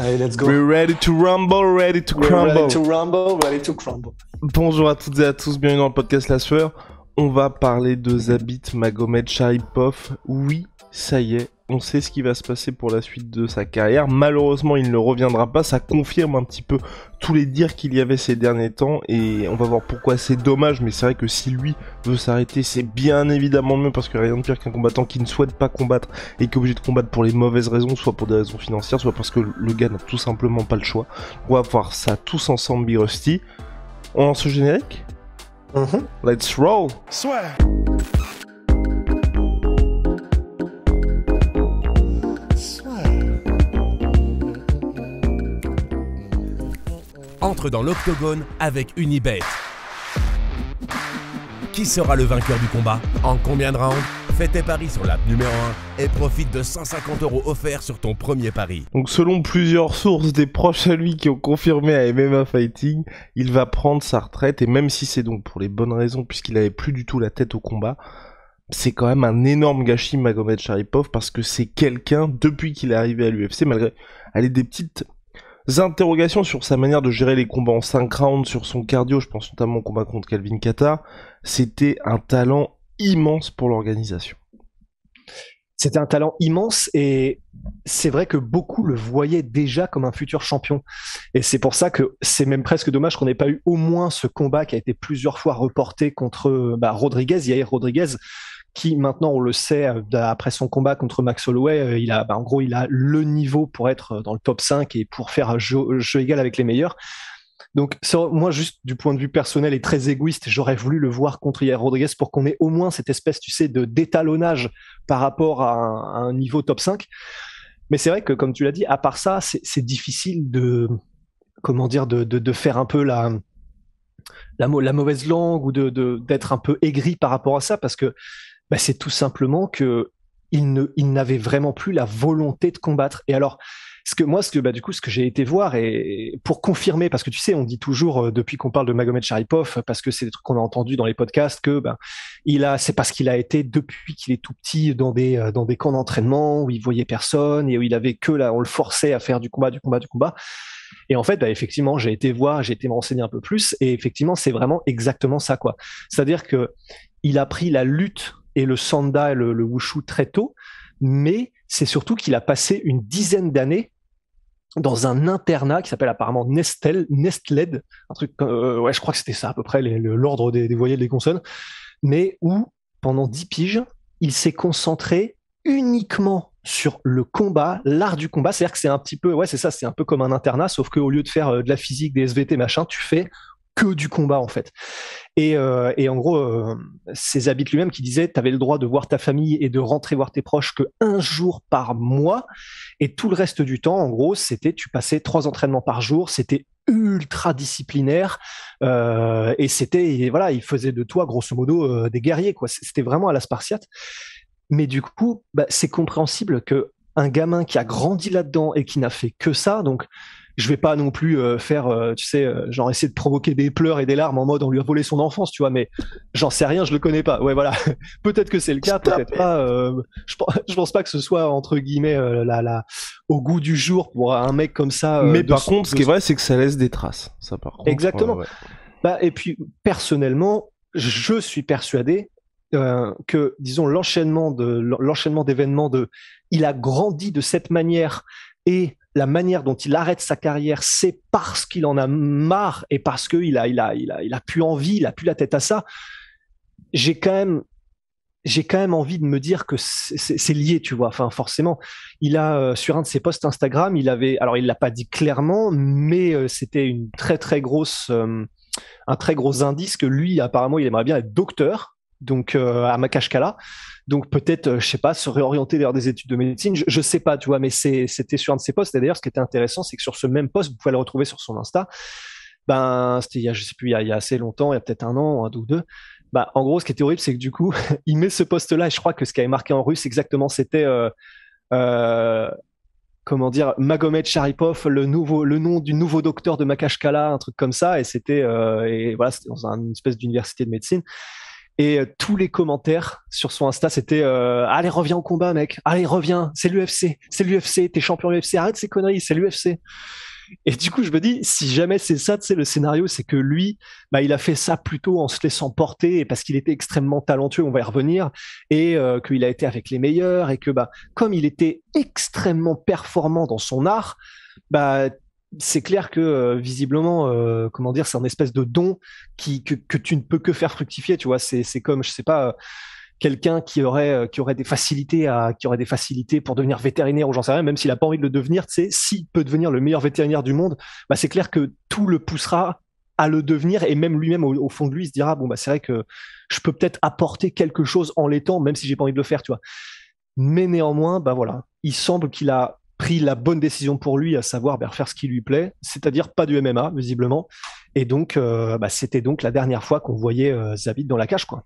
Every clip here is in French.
Allez, let's go. We're ready to rumble, ready to crumble. ready to rumble, ready to crumble. Bonjour à toutes et à tous, bienvenue dans le podcast La Sueur. On va parler de Zabit Magomed Sharipov. Oui, ça y est, on sait ce qui va se passer pour la suite de sa carrière. Malheureusement, il ne reviendra pas. Ça confirme un petit peu tous les dires qu'il y avait ces derniers temps. Et on va voir pourquoi c'est dommage. Mais c'est vrai que si lui veut s'arrêter, c'est bien évidemment mieux. Parce que rien de pire qu'un combattant qui ne souhaite pas combattre et qui est obligé de combattre pour les mauvaises raisons, soit pour des raisons financières, soit parce que le gars n'a tout simplement pas le choix. On va voir ça tous ensemble, Be Rusty. On lance le générique mhm. Let's roll! Swear. entre dans l'octogone avec Unibet. Qui sera le vainqueur du combat En combien de rounds Fais tes paris sur l'app numéro 1 et profite de 150 euros offerts sur ton premier pari. Donc selon plusieurs sources des proches à lui qui ont confirmé à MMA Fighting, il va prendre sa retraite et même si c'est donc pour les bonnes raisons puisqu'il avait plus du tout la tête au combat, c'est quand même un énorme gâchis Magomed Sharipov parce que c'est quelqu'un depuis qu'il est arrivé à l'UFC malgré allez des petites interrogations sur sa manière de gérer les combats en 5 rounds, sur son cardio, je pense notamment au combat contre Calvin Kata. C'était un talent immense pour l'organisation. C'était un talent immense et c'est vrai que beaucoup le voyaient déjà comme un futur champion. Et c'est pour ça que c'est même presque dommage qu'on n'ait pas eu au moins ce combat qui a été plusieurs fois reporté contre bah, Rodriguez, Yair Rodriguez, qui maintenant on le sait euh, après son combat contre Max Holloway, euh, il a, bah, en gros, il a le niveau pour être euh, dans le top 5 et pour faire un jeu égal avec les meilleurs. Donc moi, juste du point de vue personnel et très égoïste, j'aurais voulu le voir contre Yair Rodriguez pour qu'on ait au moins cette espèce, tu sais, de d'étalonnage par rapport à un, niveau top 5. Mais c'est vrai que, comme tu l'as dit, à part ça, c'est difficile de, comment dire, de, faire un peu la, la, la mauvaise langue ou de, d'être un peu aigri par rapport à ça parce que bah, c'est tout simplement que il ne, il n'avait vraiment plus la volonté de combattre. Et alors, ce que moi, ce que bah, du coup, ce que j'ai été voir et pour confirmer, parce que tu sais, on dit toujours euh, depuis qu'on parle de Magomed Sharipov, parce que c'est des trucs qu'on a entendus dans les podcasts que ben il a, c'est parce qu'il a été depuis qu'il est tout petit dans des euh, dans des camps d'entraînement où il voyait personne et où il avait que là, on le forçait à faire du combat, du combat, du combat. Et en fait, bah, effectivement, j'ai été voir, j'ai été me renseigner un peu plus, et effectivement, c'est vraiment exactement ça, quoi. C'est-à-dire que il a pris la lutte et le Sanda et le, Wushu très tôt, mais c'est surtout qu'il a passé une dizaine d'années dans un internat qui s'appelle apparemment Nestel, Nestled, un truc, euh, ouais, je crois que c'était ça à peu près, l'ordre des, voyelles des consonnes, mais où, pendant dix piges, il s'est concentré uniquement sur le combat, l'art du combat. C'est-à-dire que c'est un petit peu, ouais, c'est ça, c'est un peu comme un internat, sauf qu'au lieu de faire euh, de la physique, des SVT, machin, tu fais que du combat en fait. Et, euh, en gros, euh, c'est lui-même qui disait, tu avais le droit de voir ta famille et de rentrer voir tes proches que un jour par mois, et tout le reste du temps, en gros, c'était tu passais trois entraînements par jour, c'était ultra disciplinaire euh, et c'était voilà, il faisait de toi grosso modo euh, des guerriers quoi. C'était vraiment à la Spartiate. Mais du coup, bah, c'est compréhensible que un gamin qui a grandi là-dedans et qui n'a fait que ça, donc je vais pas non plus euh, faire, euh, tu sais, euh, genre essayer de provoquer des pleurs et des larmes en mode on lui a volé son enfance, tu vois, mais j'en sais rien, je le connais pas. Ouais, voilà. peut-être que c'est le cas, peut-être pas. je, pense, pense pas que ce soit, entre guillemets, la, au goût du jour pour un mec comme ça. mais par contre, ce qui est vrai, c'est que ça laisse des traces. Ça, par contre. Exactement. Bah, et puis, personnellement, je suis persuadé que, disons, l'enchaînement de l'enchaînement d'événements de, il a grandi de cette manière et la manière dont il arrête sa carrière, c'est parce qu'il en a marre et parce qu'il a, il a, il a, il a plus envie, il a plus la tête à ça. J'ai quand même, j'ai quand même envie de me dire que c'est lié, tu vois. Enfin, forcément, il a euh, sur un de ses posts Instagram, il avait, alors il l'a pas dit clairement, mais euh, c'était une très très grosse, euh, un très gros indice que lui, apparemment, il aimerait bien être docteur donc euh, à Makashkala. Donc peut-être, euh, je sais pas, se réorienter vers des études de médecine. Je, sais pas, tu vois, mais c'était sur un de ses postes Et d'ailleurs, ce qui était intéressant, c'est que sur ce même poste, vous pouvez le retrouver sur son Insta. Ben, c'était il y a, je sais plus, il y a, assez longtemps, il y a peut-être un an, un ou deux. ben en gros, ce qui était horrible, c'est que du coup, il met ce poste-là, et je crois que ce qui avait marqué en russe exactement, c'était euh, comment dire, Magomed Sharipov, le nouveau, le nom du nouveau docteur de Makashkala, un truc comme ça, et c'était, et voilà, c'était dans une espèce d'université de médecine. Et euh, tous les commentaires sur son Insta, c'était euh, Allez, reviens au combat, mec. Allez, reviens. C'est l'UFC. C'est l'UFC. T'es champion UFC. Arrête ces conneries. C'est l'UFC. Et du coup, je me dis, si jamais c'est ça, tu sais, le scénario, c'est que lui, bah, il a fait ça plutôt en se laissant porter, et parce qu'il était extrêmement talentueux, on va y revenir, et euh, qu'il a été avec les meilleurs, et que bah, comme il était extrêmement performant dans son art, bah, c'est clair que euh, visiblement, euh, comment dire, c'est un espèce de don que, tu ne peux que faire fructifier. Tu vois, c'est comme je sais pas euh, quelqu'un qui aurait qui aurait des facilités à qui aurait des facilités pour devenir vétérinaire ou j'en sais rien, même s'il a pas envie de le devenir. Tu sais, s'il peut devenir le meilleur vétérinaire du monde, bah c'est clair que tout le poussera à le devenir et même lui-même au, fond de lui il se dira bon bah c'est vrai que je peux peut-être apporter quelque chose en l'étant même si j'ai pas envie de le faire tu vois mais néanmoins bah voilà il semble qu'il a la bonne décision pour lui, à savoir bien bah, faire ce qui lui plaît, c'est-à-dire pas du MMA, visiblement. Et donc, euh, bah, c'était donc la dernière fois qu'on voyait euh, dans la cage, quoi.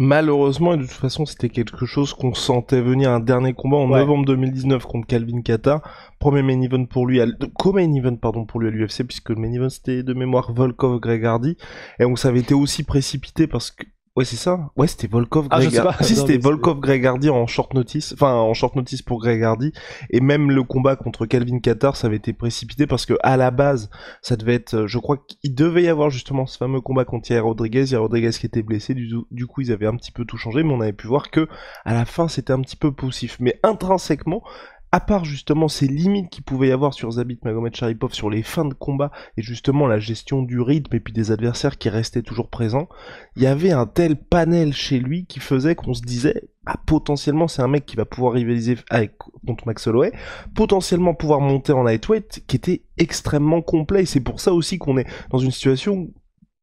Malheureusement, et de toute façon, c'était quelque chose qu'on sentait venir un dernier combat en novembre 2019 contre Calvin Kata. Premier main event pour lui, à, co-main event, pardon, pour lui à l'UFC, puisque le main event c'était de mémoire Volkov gregardi Hardy. Et on s'avait été aussi précipité parce que Ouais, c'est ça. Ouais, c'était Volkov ah, Si, c'était Volkov Gregardi en short notice. Enfin, en short notice pour Gregardi. Et même le combat contre Calvin Qatar, ça avait été précipité parce que, à la base, ça devait être. Euh, je crois qu'il devait y avoir justement ce fameux combat contre Yair Rodriguez. Yair Rodriguez qui était blessé. Du, du, coup, ils avaient un petit peu tout changé. Mais on avait pu voir que, à la fin, c'était un petit peu poussif. Mais intrinsèquement, à part justement ces limites qu'il pouvait y avoir sur Zabit Magomed Sharipov sur les fins de combat et justement la gestion du rythme et puis des adversaires qui restaient toujours présents, il y avait un tel panel chez lui qui faisait qu'on se disait ah, potentiellement c'est un mec qui va pouvoir rivaliser avec contre Max Holloway, potentiellement pouvoir monter en lightweight qui était extrêmement complet et c'est pour ça aussi qu'on est dans une situation où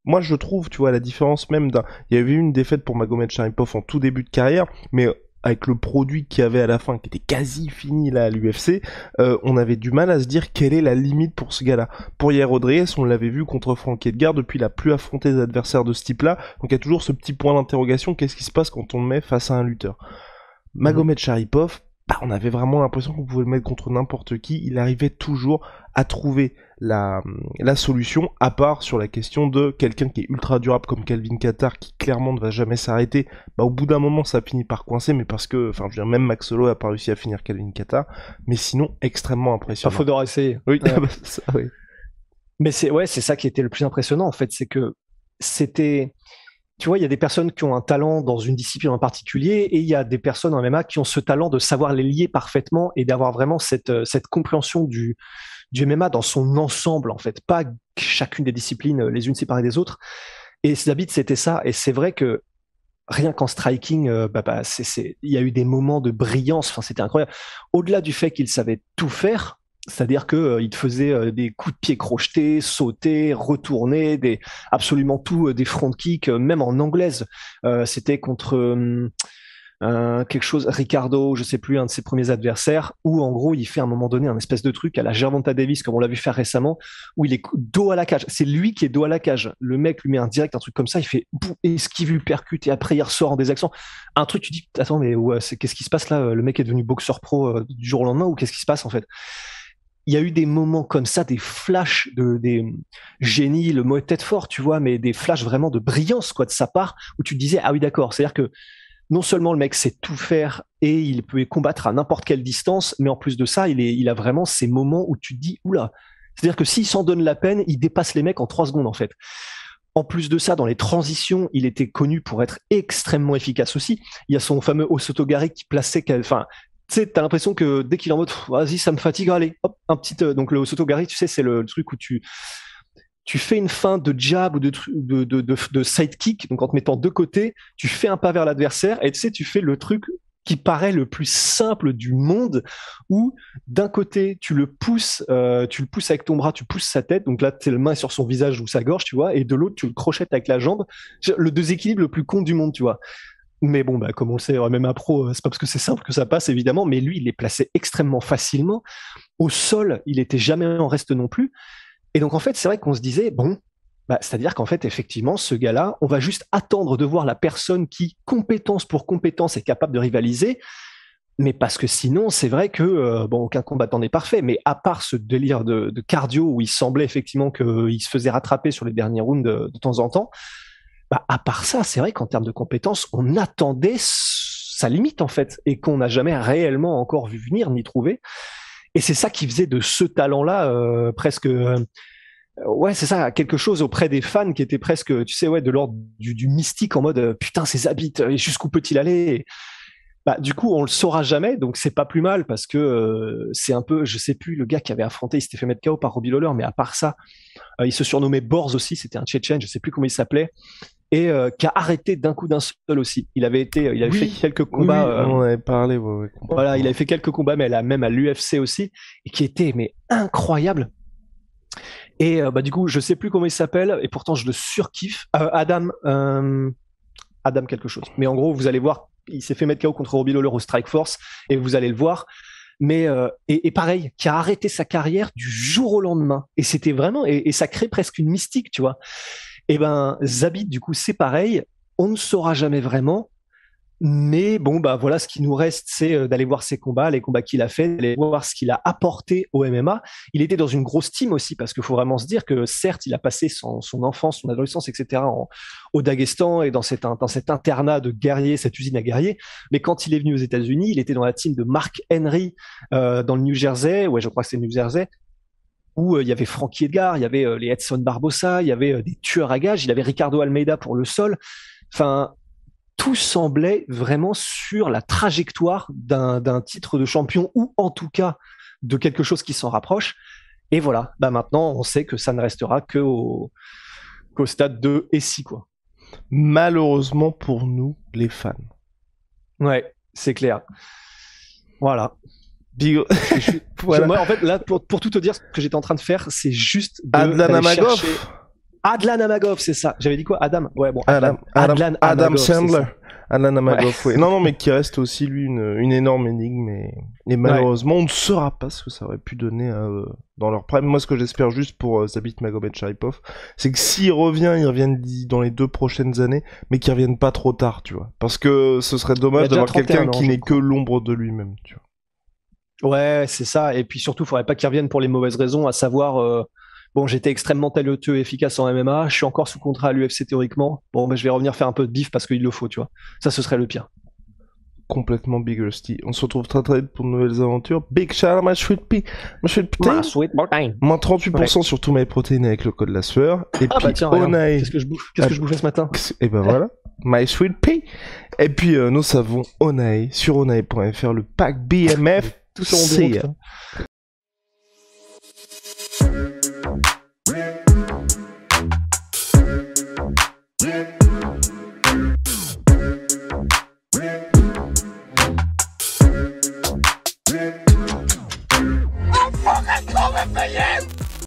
moi, je trouve, tu vois, la différence même d'un. Il y avait eu une défaite pour Magomed Sharipov en tout début de carrière, mais avec le produit qu'il y avait à la fin, qui était quasi fini là à l'UFC, euh, on avait du mal à se dire quelle est la limite pour ce gars-là. Pour Yair Rodriguez, on l'avait vu contre Franck Edgar, depuis la plus affronté des adversaires de ce type-là, donc il y a toujours ce petit point d'interrogation, qu'est-ce qui se passe quand on le met face à un lutteur Magomed Sharipov, bah, on avait vraiment l'impression qu'on pouvait le mettre contre n'importe qui. Il arrivait toujours à trouver la, solution, à part sur la question de quelqu'un qui est ultra durable comme Calvin Qatar, qui clairement ne va jamais s'arrêter. Bah, au bout d'un moment, ça finit par coincer, mais parce que, enfin, je veux dire, même Max Solo a pas réussi à finir Calvin Qatar. Mais sinon, extrêmement impressionnant. Il faudra essayer. Oui, Mais c'est ouais, c'est ça qui était le plus impressionnant en fait, c'est que c'était tu vois, il y a des personnes qui ont un talent dans une discipline en particulier et il y a des personnes en MMA qui ont ce talent de savoir les lier parfaitement et d'avoir vraiment cette, euh, cette compréhension du, du MMA dans son ensemble, en fait, pas chacune des disciplines euh, les unes séparées des autres. Et Zabit, c'était ça. Et c'est vrai que rien qu'en striking, euh, bah, bah il y a eu des moments de brillance. Enfin, c'était incroyable. Au-delà du fait qu'il savait tout faire, c'est-à-dire qu'il euh, te faisait euh, des coups de pied crochetés, sauter, retourner, absolument tout, euh, des front kicks, même en anglaise. C'était contre quelque chose, Ricardo, je sais plus, un de ses premiers adversaires, où en gros il fait à un moment donné un espèce de truc à la Gervonta Davis, comme on l'a vu faire récemment, où il est dos à la cage. C'est lui qui est dos à la cage. Le mec lui met un direct, un truc comme ça, il fait esquive, lui percute, et après il ressort en accents Un truc, tu dis, attends, mais qu'est-ce qui se passe là Le mec est devenu boxeur pro du jour au lendemain, ou qu'est-ce qui se passe en fait il y a eu des moments comme ça, des flashs de des génies, le mot est peut fort, tu vois, mais des flashs vraiment de brillance quoi de sa part où tu te disais ah oui d'accord, c'est-à-dire que non seulement le mec sait tout faire et il peut combattre à n'importe quelle distance, mais en plus de ça, il, est, il a vraiment ces moments où tu te dis oula. C'est-à-dire que s'il s'en donne la peine, il dépasse les mecs en trois secondes en fait. En plus de ça, dans les transitions, il était connu pour être extrêmement efficace aussi. Il y a son fameux Osoto qui plaçait, enfin, tu sais, t'as l'impression que dès qu'il est en mode, vas-y, ça me fatigue, allez, hop, un petit euh, donc le Gary, tu sais, c'est le, truc où tu tu fais une fin de jab ou de, de, de, de, de sidekick, donc en te mettant de côté, tu fais un pas vers l'adversaire et tu sais, tu fais le truc qui paraît le plus simple du monde, où d'un côté tu le pousses, euh, tu le pousses avec ton bras, tu pousses sa tête, donc là tes main sur son visage ou sa gorge, tu vois, et de l'autre tu le crochettes avec la jambe, le déséquilibre le plus con du monde, tu vois. Mais bon, bah, comme on le sait, même un pro, euh, c'est pas parce que c'est simple que ça passe, évidemment, mais lui, il est placé extrêmement facilement. Au sol, il était jamais en reste non plus. Et donc, en fait, c'est vrai qu'on se disait, bon, bah, c'est-à-dire qu'en fait, effectivement, ce gars-là, on va juste attendre de voir la personne qui, compétence pour compétence, est capable de rivaliser. Mais parce que sinon, c'est vrai que, euh, bon, aucun combattant n'est parfait, mais à part ce délire de, cardio où il semblait effectivement qu'il se faisait rattraper sur les derniers rounds de temps en temps, bah, à part ça, c'est vrai qu'en termes de compétences, on attendait sa limite en fait et qu'on n'a jamais réellement encore vu venir ni trouver. Et c'est ça qui faisait de ce talent-là euh, presque. Euh, ouais, c'est ça, quelque chose auprès des fans qui était presque, tu sais, ouais, de l'ordre du, mystique en mode euh, putain, ses habits, jusqu'où peut-il aller bah, du coup, on le saura jamais, donc c'est pas plus mal parce que c'est un peu, je sais plus, le gars qui avait affronté, il s'était fait mettre KO par Robbie Lawler, mais à part ça, il se surnommait Borz aussi, c'était un Tchétchène, je sais plus comment il s'appelait et euh, qui a arrêté d'un coup d'un seul aussi. Il avait été, il fait quelques combats. Euh, parlé. voilà, il avait fait quelques combats, mais elle a même à l'UFC aussi, et qui était mais incroyable. Et euh, bah du coup, je sais plus comment il s'appelle, et pourtant je le surkiffe. Adam, Adam quelque chose. Mais en gros, vous allez voir, il s'est fait mettre KO contre Robbie Lawler au Strike Force, et vous allez le voir. Mais et, pareil, qui a arrêté sa carrière du jour au lendemain, et c'était vraiment, et ça crée presque une mystique, tu vois. Eh ben Zabit, du coup, c'est pareil. On ne saura jamais vraiment. Mais bon, bah voilà, ce qui nous reste, c'est euh, d'aller voir ses combats, les combats qu'il a fait, d'aller voir ce qu'il a apporté au MMA. Il était dans une grosse team aussi, parce qu'il faut vraiment se dire que certes, il a passé son, enfance, son adolescence, etc., au Daguestan et dans, cet internat de guerriers, cette usine à guerriers. Mais quand il est venu aux États-Unis, il était dans la team de Mark Henry euh, dans le New Jersey, ouais, je crois que c'est le New Jersey, où euh, il y avait Frankie Edgar, il y avait euh, les Edson Barbosa, il y avait euh, des tueurs à gages, il y avait Ricardo Almeida pour le sol. Enfin, tout semblait vraiment sur la trajectoire d'un titre de champion ou en tout cas de quelque chose qui s'en rapproche. Et voilà, bah maintenant on sait que ça ne restera qu'au au stade de et quoi. Malheureusement pour nous les fans. Ouais, c'est clair. Voilà. en fait, là, pour, tout te dire, ce que j'étais en train de faire, c'est juste de Adlan chercher... Adlan Amagov, c'est ça. J'avais dit quoi Adam Ouais, Adam, Sandler. Adlan Non, non, mais qui reste aussi, lui, une, énorme énigme. Et, malheureusement, on ne saura pas ce que ça aurait pu donner euh, dans leur prime. Moi, ce que j'espère juste pour euh, Zabit Zabit Magomed Sharipov, c'est que s'il revient, il revienne dans les deux prochaines années, mais qu'il ne revienne pas trop tard, tu vois. Parce que ce serait dommage d'avoir quelqu'un qui n'est que l'ombre de lui-même, tu vois. Ouais, c'est ça. Et puis surtout, il faudrait pas qu'ils reviennent pour les mauvaises raisons, à savoir, euh, bon, j'étais extrêmement talentueux et efficace en MMA, je suis encore sous contrat à l'UFC théoriquement, bon, mais ben, je vais revenir faire un peu de bif parce qu'il le faut, tu vois. Ça, ce serait le pire. Complètement Big Rusty. On se retrouve très très vite pour de nouvelles aventures. Big shout ma sweet pea, ma sweet protein. Moins 38% sur tous mes protéines avec le code de la sueur. Et ah bah puis, bah qu'est-ce que je qu'est-ce bouffais ce matin Et eh ben voilà. My Sweet Pea. Et puis, euh, nous savons onaï sur onaï.fr, le pack BMF. Tous sont de hein. euh,